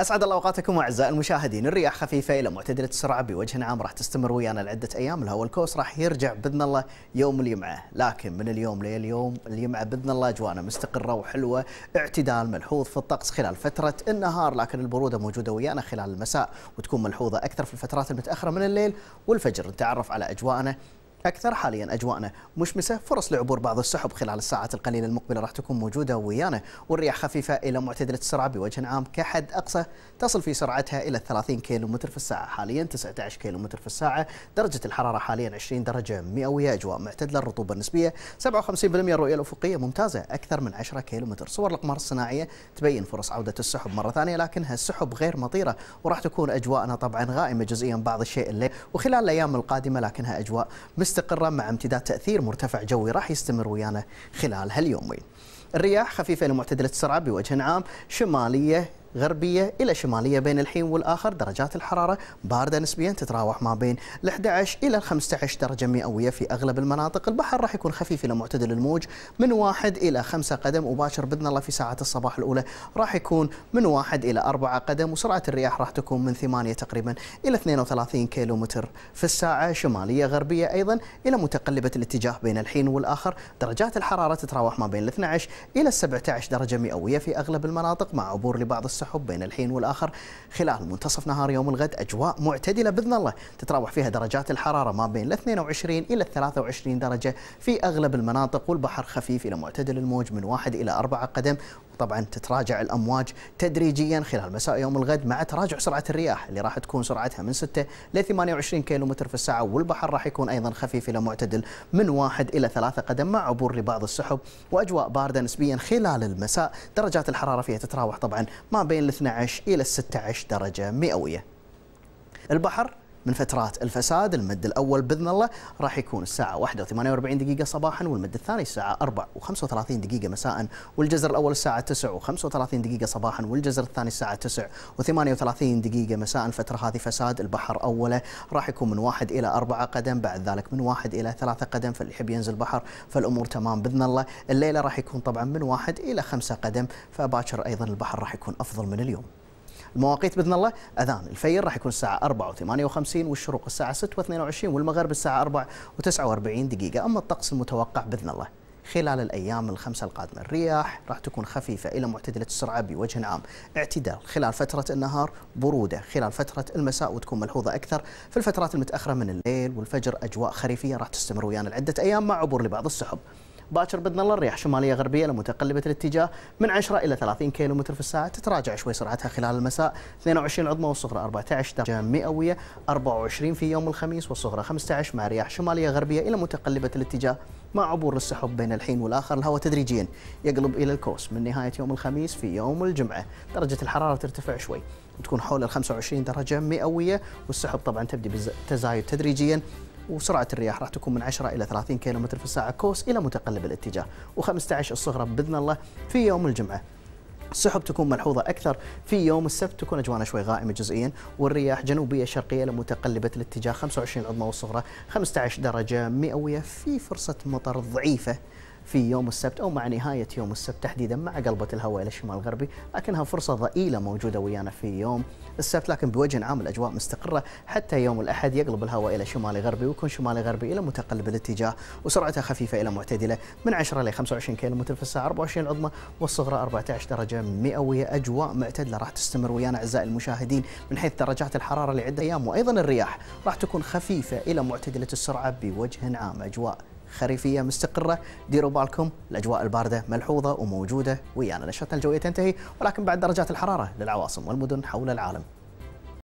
اسعد الله اوقاتكم اعزائي المشاهدين، الرياح خفيفه الى معتدله السرعه بوجه عام راح تستمر ويانا لعده ايام، الهواء الكوس راح يرجع باذن الله يوم الجمعه، لكن من اليوم لليوم الجمعه باذن الله اجوانا مستقره وحلوه، اعتدال ملحوظ في الطقس خلال فتره النهار لكن البروده موجوده ويانا خلال المساء وتكون ملحوظه اكثر في الفترات المتاخره من الليل والفجر، نتعرف على اجواءنا أكثر حاليا أجواءنا مشمسة فرص لعبور بعض السحب خلال الساعات القليلة المقبلة راح تكون موجودة ويانا والرياح خفيفة إلى معتدلة السرعة بوجه عام كحد أقصى تصل في سرعتها إلى 30 كيلو متر في الساعة حاليا 19 كيلو متر في الساعة درجة الحرارة حاليا 20 درجة مئوية أجواء معتدلة الرطوبة النسبية 57% الرؤية الأفقية ممتازة أكثر من 10 كيلو متر صور الأقمار الصناعية تبين فرص عودة السحب مرة ثانية لكنها السحب غير مطيرة وراح تكون أجواءنا طبعا غائمة جزئيا بعض الشيء الليل وخلال الأيام القادمة لكنها أجواء مستقرة مع امتداد تأثير مرتفع جوي راح يستمر ويانا خلال هاليومين الرياح خفيفة لمعتدلة السرعة بوجه عام شمالية غربية إلى شمالية بين الحين والآخر درجات الحرارة باردة نسبيا تتراوح ما بين 11 إلى 15 درجة مئوية في أغلب المناطق البحر راح يكون خفيف إلى معتدل الموج من واحد إلى خمسة قدم وباشر بإذن الله في ساعات الصباح الأولى راح يكون من واحد إلى أربعة قدم وسرعة الرياح راح تكون من ثمانية تقريبا إلى 32 كيلو متر في الساعة شمالية غربية أيضا إلى متقلبة الاتجاه بين الحين والآخر درجات الحرارة تتراوح ما بين 12 إلى 17 درجة مئوية في أغلب المناطق مع عبور لبعض الساعة السحب بين الحين والآخر خلال منتصف نهار يوم الغد أجواء معتدلة بإذن الله تتراوح فيها درجات الحرارة ما بين 22 إلى 23 درجة في أغلب المناطق والبحر خفيف إلى معتدل الموج من 1 إلى 4 قدم طبعا تتراجع الامواج تدريجيا خلال مساء يوم الغد مع تراجع سرعه الرياح اللي راح تكون سرعتها من 6 ل 28 متر في الساعه والبحر راح يكون ايضا خفيف الى معتدل من 1 الى 3 قدم مع عبور لبعض السحب واجواء بارده نسبيا خلال المساء درجات الحراره فيها تتراوح طبعا ما بين ال 12 الى ال 16 درجه مئويه. البحر من فترات الفساد المد الأول بإذن الله راح يكون الساعة 1 و48 دقيقة صباحا والمد الثاني الساعة 4 و35 دقيقة مساء والجزر الأول الساعة 9 و35 دقيقة صباحا والجزر الثاني الساعة 9 و38 دقيقة مساء الفترة هذه فساد البحر أوله راح يكون من 1 إلى 4 قدم بعد ذلك من 1 إلى 3 قدم فاللي يحب ينزل بحر فالأمور تمام بإذن الله الليلة راح يكون طبعا من 1 إلى 5 قدم فباكر أيضا البحر راح يكون أفضل من اليوم المواقيت باذن الله اذان الفير راح يكون الساعه 4 و58 والشروق الساعه 6 و22 والمغرب الساعه 4 و49 دقيقه اما الطقس المتوقع باذن الله خلال الأيام الخمسة القادمة الرياح راح تكون خفيفة إلى معتدلة السرعة بوجه عام اعتدال خلال فترة النهار برودة خلال فترة المساء وتكون ملحوظة أكثر في الفترات المتأخرة من الليل والفجر أجواء خريفية راح تستمر ويانا لعدة أيام مع عبور لبعض السحب باكر باذن الله الرياح شماليه غربيه لمتقلبه الاتجاه من 10 الى 30 متر في الساعه تتراجع شوي سرعتها خلال المساء 22 عظمى والصغرى 14 درجه مئويه 24 في يوم الخميس والصغرى 15 مع رياح شماليه غربيه الى متقلبه الاتجاه مع عبور السحب بين الحين والآخر الهواء تدريجيا يقلب إلى الكوس من نهاية يوم الخميس في يوم الجمعة درجة الحرارة ترتفع شوي وتكون حول ال 25 درجة مئوية والسحب طبعا تبدي بتزايد تدريجيا وسرعة الرياح راح تكون من 10 إلى 30 كم في الساعة كوس إلى متقلب الاتجاه و15 الصغرى بإذن الله في يوم الجمعة السحب تكون ملحوظة أكثر في يوم السبت تكون أجوانا شوي غائمة جزئيا والرياح جنوبية شرقية لمتقلبة الاتجاه 25 عظمى والصغرى 15 درجة مئوية في فرصة مطر ضعيفة في يوم السبت أو مع نهاية يوم السبت تحديدا مع قلبة الهواء إلى الشمال الغربي لكنها فرصة ضئيلة موجودة ويانا في يوم السبت لكن بوجه عام الأجواء مستقرة حتى يوم الأحد يقلب الهواء إلى شمال غربي ويكون شمال غربي إلى متقلب الاتجاه وسرعته خفيفة إلى معتدلة من 10 إلى 25 كم في الساعة 24 العظمى والصغرى 14 درجة مئوية أجواء معتدلة راح تستمر ويانا أعزائي المشاهدين من حيث درجات الحرارة لعدة أيام وأيضا الرياح راح تكون خفيفة إلى معتدلة السرعة بوجه عام أجواء خريفية مستقرة ديروا بالكم الأجواء الباردة ملحوظة وموجودة ويانا نشرتنا الجوية تنتهي ولكن بعد درجات الحرارة للعواصم والمدن حول العالم